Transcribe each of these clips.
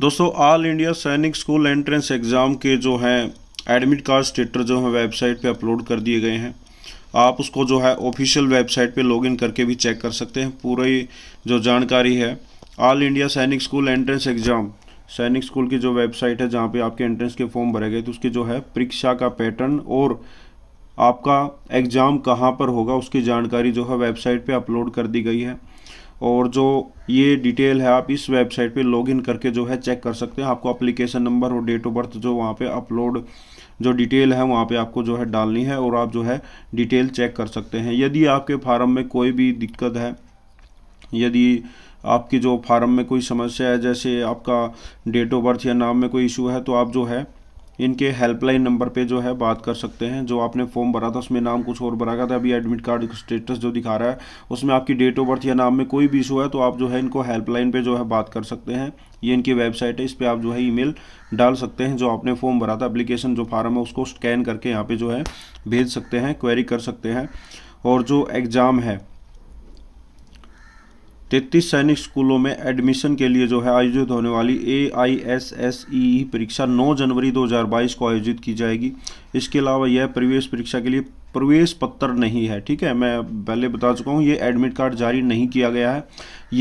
दोस्तों all India Sainik school entrance exam के जो हैं एडमिट कार्ड स्टेटर जो है वेबसाइट पे अपलोड कर दिए गए हैं आप उसको जो है ऑफिशियल वेबसाइट पे लॉगिन करके भी चेक कर सकते हैं पूरी जो जानकारी है all India Sainik school entrance exam Sainik school की जो वेबसाइट है जहाँ पर आपके एंट्रेंस के फॉर्म भरे गए तो उसकी जो है परीक्षा का पैटर्न और आपका एग्ज़ाम कहाँ पर होगा उसकी जानकारी जो है वेबसाइट पर अपलोड कर दी गई है और जो ये डिटेल है आप इस वेबसाइट पे लॉगिन करके जो है चेक कर सकते हैं आपको अप्लीकेशन नंबर और डेट ऑफ बर्थ जो वहाँ पे अपलोड जो डिटेल है वहाँ पे आपको जो है डालनी है और आप जो है डिटेल चेक कर सकते हैं यदि आपके फार्म में कोई भी दिक्कत है यदि आपकी जो फार्म में कोई समस्या है जैसे आपका डेट ऑफ बर्थ या नाम में कोई इशू है तो आप जो है इनके हेल्पलाइन नंबर पे जो है बात कर सकते हैं जो आपने फॉर्म भरा था उसमें नाम कुछ और भरा था अभी एडमिट कार्ड स्टेटस जो दिखा रहा है उसमें आपकी डेट ऑफ बर्थ या नाम में कोई भी इशू है तो आप जो है इनको हेल्पलाइन पे जो है बात कर सकते हैं ये इनकी वेबसाइट है इस पर आप जो है ईमेल डाल सकते हैं जो आपने फॉर्म भरा था अप्लीकेशन जो फार्म है उसको स्कैन करके यहाँ पर जो है भेज सकते हैं क्वेरी कर सकते हैं और जो एग्ज़ाम है तैतीस सैनिक स्कूलों में एडमिशन के लिए जो है आयोजित होने वाली ए आई एस एस ई परीक्षा 9 जनवरी 2022 को आयोजित की जाएगी इसके अलावा यह प्रवेश परीक्षा के लिए प्रवेश पत्र नहीं है ठीक है मैं पहले बता चुका हूँ ये एडमिट कार्ड जारी नहीं किया गया है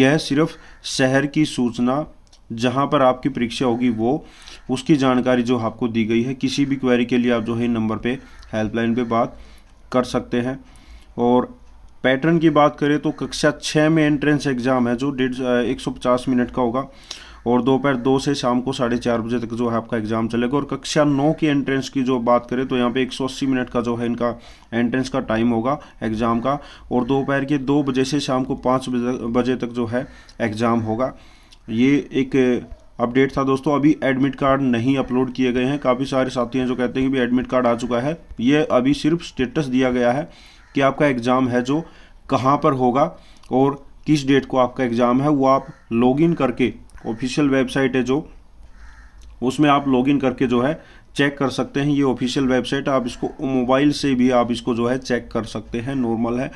यह सिर्फ शहर की सूचना जहाँ पर आपकी परीक्षा होगी वो उसकी जानकारी जो आपको दी गई है किसी भी क्वेरी के लिए आप जो है नंबर पर हेल्पलाइन पर बात कर सकते हैं और पैटर्न की बात करें तो कक्षा छः में एंट्रेंस एग्ज़ाम है जो डेढ़ एक सौ पचास मिनट का होगा और दोपहर दो से शाम को साढ़े चार बजे तक जो है आपका एग्ज़ाम चलेगा और कक्षा नौ की एंट्रेंस की जो बात करें तो यहाँ पे 180 मिनट का जो है इनका एंट्रेंस का टाइम होगा एग्ज़ाम का और दोपहर के दो बजे से शाम को पाँच बजे तक जो है एग्ज़ाम होगा ये एक अपडेट था दोस्तों अभी एडमिट कार्ड नहीं अपलोड किए गए हैं काफ़ी सारे साथी हैं जो कहते हैं कि भी एडमिट कार्ड आ चुका है ये अभी सिर्फ स्टेटस दिया गया है कि आपका एग्ज़ाम है जो कहाँ पर होगा और किस डेट को आपका एग्ज़ाम है वो आप लॉगिन करके ऑफिशियल वेबसाइट है जो उसमें आप लॉगिन करके जो है चेक कर सकते हैं ये ऑफिशियल वेबसाइट आप इसको मोबाइल से भी आप इसको जो है चेक कर सकते हैं नॉर्मल है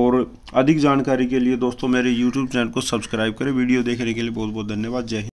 और अधिक जानकारी के लिए दोस्तों मेरे यूट्यूब चैनल को सब्सक्राइब करें वीडियो देखने के लिए बहुत बहुत धन्यवाद जय हिंद